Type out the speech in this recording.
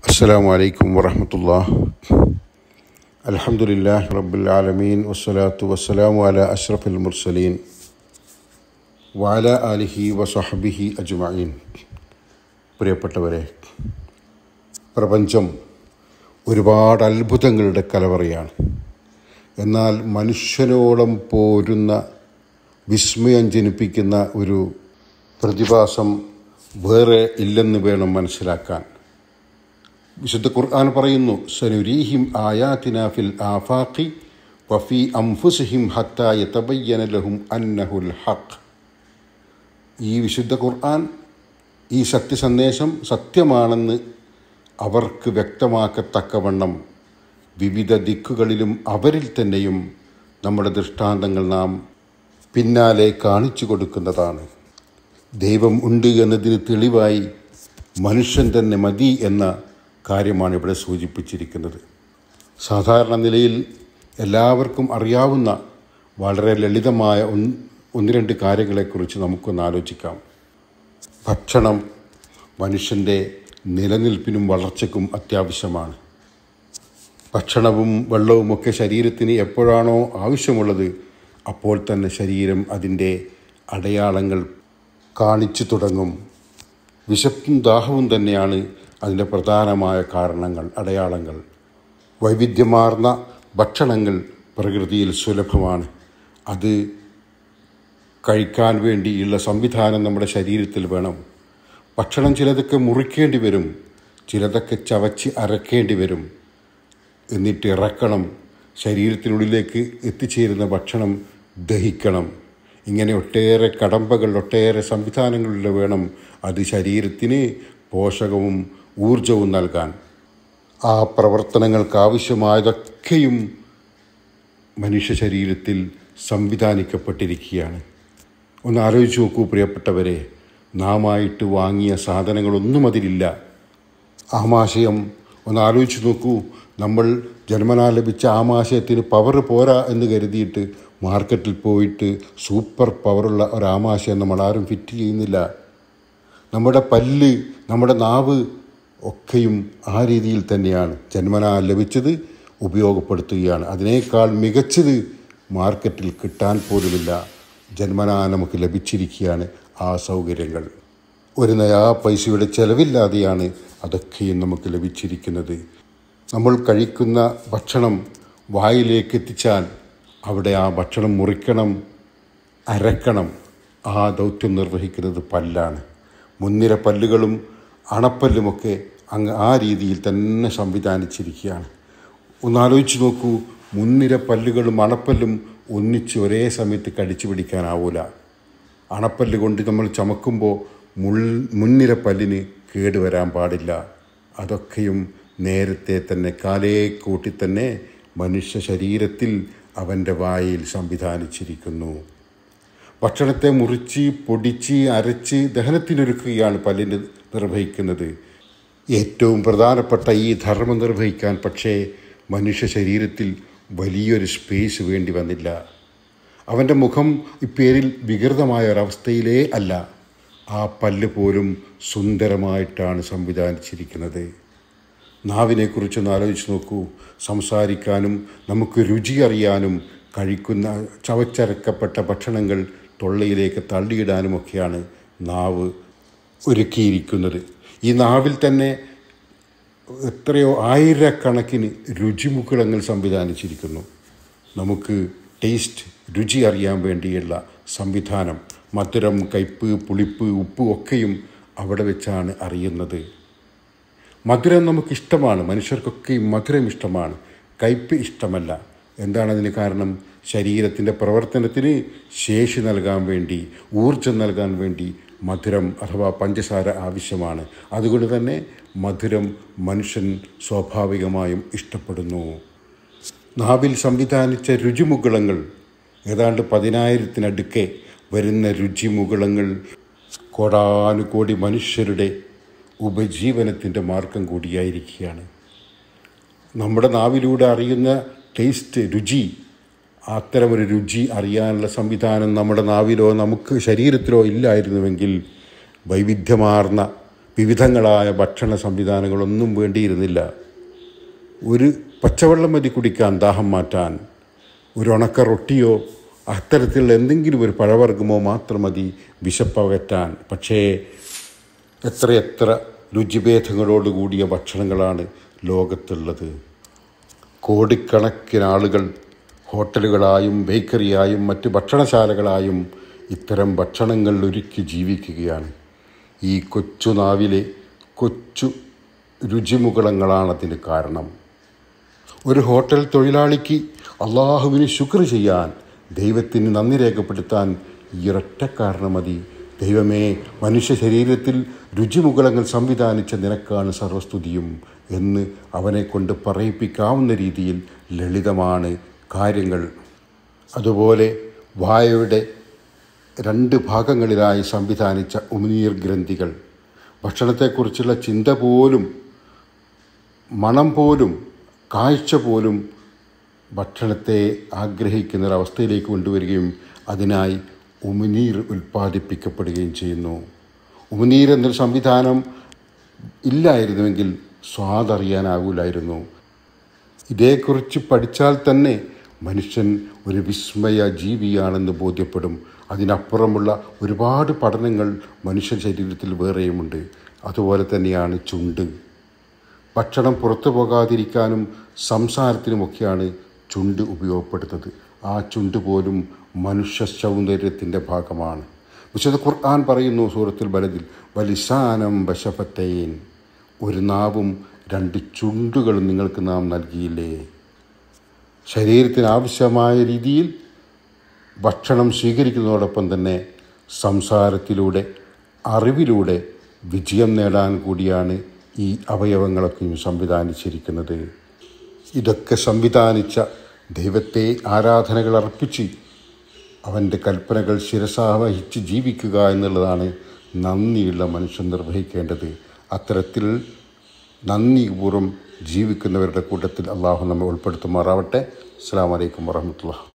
السلام عليكم ورحمة الله الحمد لله رب العالمين والصلاة والسلام على أشرف المرسلين وعلى آله وصحبه أجمعين പ്രിയപ്പെട്ടവരെ പ്രപഞ്ചം ഒരുപാട് അത്ഭുതങ്ങളുടെ കലവറയാണ് എന്നാൽ മനുഷ്യനോളം പോരുന്ന വിസ്മയം ജനിപ്പിക്കുന്ന ഒരു പ്രതിഭാസം വേറെ ഇല്ലെന്ന് വേണം മനസ്സിലാക്കാൻ വിശുദ്ധ ഖുർആൻ പറയുന്നു സനുരീഹിം ആയാത്തിന ഫിൽ ആഫാഖി വഫി അംഫുസിഹിം ഹത്തായ തബയ്യന ലഹും അന്നഹുൽ ഹഖ് ഈ വിശുദ്ധ ഖുർആൻ ഈ സത്യസന്ദേശം സത്യമാണെന്ന് അവർക്ക് വ്യക്തമാക്കത്തക്കവണ്ണം വിവിധ ദിക്കുകളിലും അവരിൽ തന്നെയും നമ്മുടെ ദൃഷ്ടാന്തങ്ങൾ നാം പിന്നാലെ കാണിച്ചു കൊടുക്കുന്നതാണ് ദൈവം ഉണ്ട് എന്നതിന് തെളിവായി മനുഷ്യൻ തന്നെ മതി എന്ന കാര്യമാണ് ഇവിടെ സൂചിപ്പിച്ചിരിക്കുന്നത് സാധാരണ നിലയിൽ എല്ലാവർക്കും അറിയാവുന്ന വളരെ ലളിതമായ ഒന്ന് രണ്ട് കാര്യങ്ങളെക്കുറിച്ച് നമുക്കൊന്ന് ആലോചിക്കാം ഭക്ഷണം മനുഷ്യൻ്റെ നിലനിൽപ്പിനും വളർച്ചയ്ക്കും അത്യാവശ്യമാണ് ഭക്ഷണവും വെള്ളവുമൊക്കെ ശരീരത്തിന് എപ്പോഴാണോ ആവശ്യമുള്ളത് അപ്പോൾ തന്നെ ശരീരം അതിൻ്റെ അടയാളങ്ങൾ കാണിച്ചു തുടങ്ങും വിശപ്പും ദാഹവും തന്നെയാണ് അതിൻ്റെ പ്രധാനമായ കാരണങ്ങൾ അടയാളങ്ങൾ വൈവിധ്യമാർന്ന ഭക്ഷണങ്ങൾ പ്രകൃതിയിൽ സുലഭമാണ് അത് കഴിക്കാൻ വേണ്ടിയുള്ള സംവിധാനം നമ്മുടെ ശരീരത്തിൽ വേണം ഭക്ഷണം ചിലതൊക്കെ മുറിക്കേണ്ടി വരും ചിലതൊക്കെ ചവച്ച് അരക്കേണ്ടി വരും എന്നിട്ട് ഇറക്കണം ശരീരത്തിനുള്ളിലേക്ക് എത്തിച്ചേരുന്ന ഭക്ഷണം ദഹിക്കണം ഇങ്ങനെ ഒട്ടേറെ കടമ്പകൾ ഒട്ടേറെ സംവിധാനങ്ങളിൽ വേണം അത് ശരീരത്തിന് പോഷകവും ഊർജവും നൽകാൻ ആ പ്രവർത്തനങ്ങൾക്കാവശ്യമായതൊക്കെയും മനുഷ്യ ശരീരത്തിൽ സംവിധാനിക്കപ്പെട്ടിരിക്കുകയാണ് ഒന്ന് ആലോചിച്ച് നോക്കൂ പ്രിയപ്പെട്ടവരെ നാമായിട്ട് വാങ്ങിയ സാധനങ്ങളൊന്നും അതിലില്ല ആമാശയം ഒന്ന് ആലോചിച്ച് നോക്കൂ നമ്മൾ ജന്മനാ ലഭിച്ച ആമാശയത്തിന് പവർ പോരാ എന്ന് കരുതിയിട്ട് മാർക്കറ്റിൽ പോയിട്ട് സൂപ്പർ പവറുള്ള ഒരാമാശയം ആരും ഫിറ്റ് ചെയ്യുന്നില്ല നമ്മുടെ പല്ല് നമ്മുടെ നാവ് ഒക്കെയും ആ രീതിയിൽ തന്നെയാണ് ജന്മനാ ലഭിച്ചത് ഉപയോഗപ്പെടുത്തുകയാണ് അതിനേക്കാൾ മികച്ചത് മാർക്കറ്റിൽ കിട്ടാൻ പോലുമില്ല ജന്മനാ നമുക്ക് ലഭിച്ചിരിക്കുകയാണ് ആ സൗകര്യങ്ങൾ ഒരു നയാ പൈസയുടെ ചെലവില്ലാതെയാണ് അതൊക്കെയും നമുക്ക് ലഭിച്ചിരിക്കുന്നത് നമ്മൾ കഴിക്കുന്ന ഭക്ഷണം വായിലേക്ക് എത്തിച്ചാൽ അവിടെ ആ ഭക്ഷണം മുറിക്കണം അരക്കണം ആ ദൗത്യം നിർവഹിക്കുന്നത് പല്ലാണ് മുൻനിര പല്ലുകളും അണപ്പല്ലുമൊക്കെ അങ്ങ് ആ രീതിയിൽ തന്നെ സംവിധാനിച്ചിരിക്കുകയാണ് ഒന്നാലോചിച്ച് നോക്കൂ മുൻനിര പല്ലുകളും അണപ്പല്ലും ഒന്നിച്ച് ഒരേ സമയത്ത് കടിച്ചു പിടിക്കാനാവൂല അണപ്പല്ല് കൊണ്ട് നമ്മൾ ചമക്കുമ്പോൾ മുൾ മുൻനിര പല്ലിന് കേടുവരാൻ പാടില്ല അതൊക്കെയും നേരത്തെ തന്നെ കാലേ കൂട്ടി തന്നെ മനുഷ്യ ശരീരത്തിൽ അവൻ്റെ വായിൽ സംവിധാനിച്ചിരിക്കുന്നു ഭക്ഷണത്തെ മുറിച്ച് പൊടിച്ച് അരച്ച് ദഹനത്തിനൊരുക്കുകയാണ് പല്ലിന് നിർവഹിക്കുന്നത് ഏറ്റവും പ്രധാനപ്പെട്ട ഈ ധർമ്മം നിർവഹിക്കാൻ പക്ഷേ മനുഷ്യ ശരീരത്തിൽ വലിയൊരു സ്പേസ് വേണ്ടി വന്നില്ല അവൻ്റെ മുഖം ഇപ്പേരിൽ വികൃതമായ ഒരവസ്ഥയിലേ അല്ല ആ പല്ല് പോലും സുന്ദരമായിട്ടാണ് സംവിധാനിച്ചിരിക്കുന്നത് നാവിനെക്കുറിച്ചൊന്ന് ആലോചിച്ച് നോക്കൂ സംസാരിക്കാനും നമുക്ക് രുചി അറിയാനും കഴിക്കുന്ന ചവച്ചരക്കപ്പെട്ട ഭക്ഷണങ്ങൾ തൊള്ളയിലേക്ക് തള്ളിയിടാനുമൊക്കെയാണ് നാവ് ഒരുക്കിയിരിക്കുന്നത് ഈ നാവിൽ തന്നെ എത്രയോ ആയിരക്കണക്കിന് രുചിമുഖങ്ങൾ സംവിധാനിച്ചിരിക്കുന്നു നമുക്ക് ടേസ്റ്റ് രുചി അറിയാൻ വേണ്ടിയുള്ള സംവിധാനം മധുരം കയ്പ് പുളിപ്പ് ഉപ്പ് ഒക്കെയും അവിടെ വെച്ചാണ് അറിയുന്നത് മധുരം നമുക്കിഷ്ടമാണ് മനുഷ്യർക്കൊക്കെയും മധുരം ഇഷ്ടമാണ് കയ്പ് ഇഷ്ടമല്ല എന്താണ് അതിന് കാരണം ശരീരത്തിൻ്റെ പ്രവർത്തനത്തിന് ശേഷി നൽകാൻ വേണ്ടി ഊർജം നൽകാൻ വേണ്ടി മധുരം അഥവാ പഞ്ചസാര ആവശ്യമാണ് അതുകൊണ്ട് തന്നെ മധുരം മനുഷ്യൻ സ്വാഭാവികമായും ഇഷ്ടപ്പെടുന്നു നാവിൽ സംവിധാനിച്ച രുചിമുകുളങ്ങൾ ഏതാണ്ട് പതിനായിരത്തിനടുക്കെ വരുന്ന രുചിമുകുളങ്ങൾ കോടാനുകോടി മനുഷ്യരുടെ ഉപജീവനത്തിൻ്റെ മാർഗം കൂടിയായിരിക്കുകയാണ് നമ്മുടെ നാവിലൂടെ അറിയുന്ന ടേസ്റ്റ് രുചി അത്തരമൊരു രുചി അറിയാനുള്ള സംവിധാനം നമ്മുടെ നാവിലോ നമുക്ക് ശരീരത്തിലോ ഇല്ലായിരുന്നുവെങ്കിൽ വൈവിധ്യമാർന്ന വിവിധങ്ങളായ ഭക്ഷണ സംവിധാനങ്ങളൊന്നും വേണ്ടിയിരുന്നില്ല ഒരു പച്ചവെള്ളം മതി കുടിക്കാൻ ദാഹം മാറ്റാൻ ഒരു ഉണക്ക റൊട്ടിയോ അത്തരത്തിലുള്ള എന്തെങ്കിലും ഒരു പഴവർഗ്ഗമോ മാത്രം മതി വിശപ്പകറ്റാൻ പക്ഷേ എത്രയെത്ര രുചിഭേദങ്ങളോടുകൂടിയ ഭക്ഷണങ്ങളാണ് ലോകത്തുള്ളത് കോടിക്കണക്കിന് ആളുകൾ ഹോട്ടലുകളായും ബേക്കറിയായും മറ്റ് ഭക്ഷണശാലകളായും ഇത്തരം ഭക്ഷണങ്ങൾ ഒരുക്കി ജീവിക്കുകയാണ് ഈ കൊച്ചു നാവിലെ കൊച്ചു കാരണം ഒരു ഹോട്ടൽ തൊഴിലാളിക്ക് അള്ളാഹുവിന് ശുക്ർ ചെയ്യാൻ ദൈവത്തിന് നന്ദി രേഖപ്പെടുത്താൻ ഈ ഒരൊറ്റ കാരണം മതി ദൈവമേ മനുഷ്യ ശരീരത്തിൽ രുചിമുകളങ്ങൾ സംവിധാനിച്ച നിനക്കാണ് സർവസ്തുതിയും എന്ന് അവനെക്കൊണ്ട് പറയിപ്പിക്കാവുന്ന രീതിയിൽ ലളിതമാണ് കാര്യങ്ങൾ അതുപോലെ വായയുടെ രണ്ട് ഭാഗങ്ങളിലായി സംവിധാനിച്ച ഉമിനീർ ഗ്രന്ഥികൾ ഭക്ഷണത്തെക്കുറിച്ചുള്ള ചിന്ത പോലും മണം പോലും കാഴ്ച പോലും ഭക്ഷണത്തെ ആഗ്രഹിക്കുന്നൊരവസ്ഥയിലേക്ക് കൊണ്ടുവരികയും അതിനായി ഉമിനീർ ഉൽപ്പാദിപ്പിക്കപ്പെടുകയും ചെയ്യുന്നു ഉമിനീർ എന്നൊരു സംവിധാനം ഇല്ലായിരുന്നുവെങ്കിൽ സ്വാദറിയാനാവില്ലായിരുന്നു ഇതേക്കുറിച്ച് പഠിച്ചാൽ തന്നെ മനുഷ്യൻ ഒരു വിസ്മയ ജീവിയാണെന്ന് ബോധ്യപ്പെടും അതിനപ്പുറമുള്ള ഒരുപാട് പഠനങ്ങൾ മനുഷ്യ ശരീരത്തിൽ വേറെയുമുണ്ട് അതുപോലെ തന്നെയാണ് ചുണ്ട് ഭക്ഷണം പുറത്തു പോകാതിരിക്കാനും സംസാരത്തിനുമൊക്കെയാണ് ചുണ്ട് ഉപയോഗപ്പെടുന്നത് ആ ചുണ്ട് പോലും മനുഷ്യ സൗന്ദര്യത്തിൻ്റെ ഭാഗമാണ് വിശുദ്ധ ഖുർആൻ പറയുന്നു സൂറത്തിൽ ബലതിൽ വലിസാനം വശഫത്തയേൻ ഒരു നാവും രണ്ട് ചുണ്ടുകളും നിങ്ങൾക്ക് നാം നൽകിയില്ലേ ശരീരത്തിന് ആവശ്യമായ രീതിയിൽ ഭക്ഷണം സ്വീകരിക്കുന്നതോടൊപ്പം തന്നെ സംസാരത്തിലൂടെ അറിവിലൂടെ വിജയം നേടാൻ കൂടിയാണ് ഈ അവയവങ്ങളൊക്കെയും സംവിധാനിച്ചിരിക്കുന്നത് ഇതൊക്കെ സംവിധാനിച്ച ദൈവത്തെ ആരാധനകൾ അർപ്പിച്ച് അവൻ്റെ കൽപ്പനകൾ ശിരസാവഹിച്ച് ജീവിക്കുക എന്നുള്ളതാണ് നന്ദിയുള്ള മനുഷ്യൻ നിർവഹിക്കേണ്ടത് അത്തരത്തിൽ നന്ദിപൂർവ്വം ജീവിക്കുന്നവരുടെ കൂട്ടത്തിൽ അള്ളാഹു നമ്മെ ഉൾപ്പെടുത്തുമാറാവട്ടെ അസ്സാം വലൈക്കും വറഹമത്തുള്ള